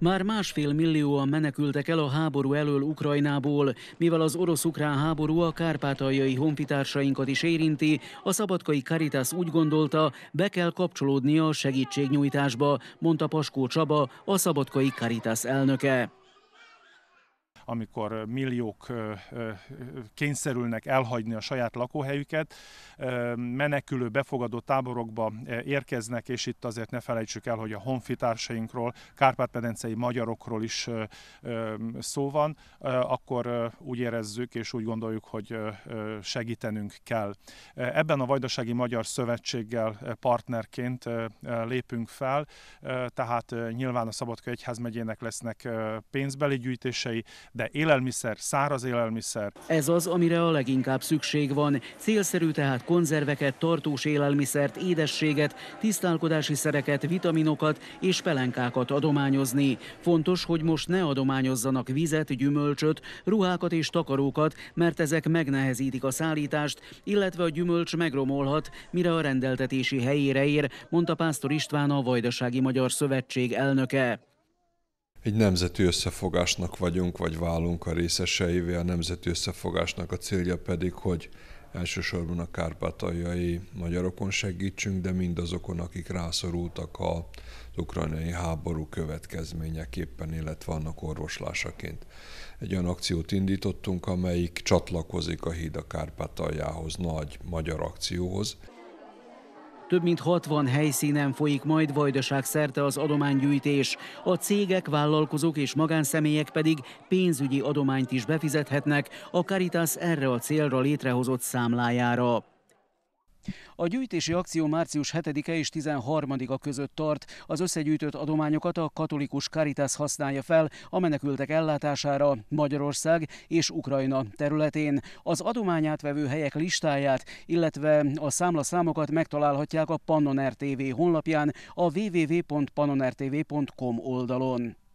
Már másfél millióan menekültek el a háború elől Ukrajnából, mivel az orosz-ukrán háború a kárpátaljai honfitársainkat is érinti, a szabadkai Caritas úgy gondolta, be kell kapcsolódnia a segítségnyújtásba, mondta Paskó Csaba, a szabadkai Caritas elnöke amikor milliók kényszerülnek elhagyni a saját lakóhelyüket, menekülő, befogadó táborokba érkeznek, és itt azért ne felejtsük el, hogy a honfitársainkról, kárpát-medencei magyarokról is szó van, akkor úgy érezzük és úgy gondoljuk, hogy segítenünk kell. Ebben a Vajdasági Magyar Szövetséggel partnerként lépünk fel, tehát nyilván a Szabadka Egyházmegyének lesznek pénzbeli gyűjtései, de élelmiszer, száraz élelmiszer. Ez az, amire a leginkább szükség van. Célszerű tehát konzerveket, tartós élelmiszert, édességet, tisztálkodási szereket, vitaminokat és pelenkákat adományozni. Fontos, hogy most ne adományozzanak vizet, gyümölcsöt, ruhákat és takarókat, mert ezek megnehezítik a szállítást, illetve a gyümölcs megromolhat, mire a rendeltetési helyére ér, mondta Pásztor István a Vajdasági Magyar Szövetség elnöke egy nemzeti összefogásnak vagyunk, vagy válunk a részeseivé. A nemzeti összefogásnak a célja pedig, hogy elsősorban a kárpátaljai magyarokon segítsünk, de mindazokon, akik rászorultak az ukrajnai háború következményeképpen, illetve annak orvoslásaként. Egy olyan akciót indítottunk, amelyik csatlakozik a Híd a Kárpátaljához, nagy magyar akcióhoz. Több mint 60 helyszínen folyik majd vajdaság szerte az adománygyűjtés. A cégek, vállalkozók és magánszemélyek pedig pénzügyi adományt is befizethetnek a Caritas erre a célra létrehozott számlájára. A gyűjtési akció március 7-e és 13-a között tart. Az összegyűjtött adományokat a katolikus Caritas használja fel a menekültek ellátására Magyarország és Ukrajna területén. Az adományátvevő vevő helyek listáját, illetve a számlaszámokat megtalálhatják a Pannoner TV honlapján, a www.pannonertv.com oldalon.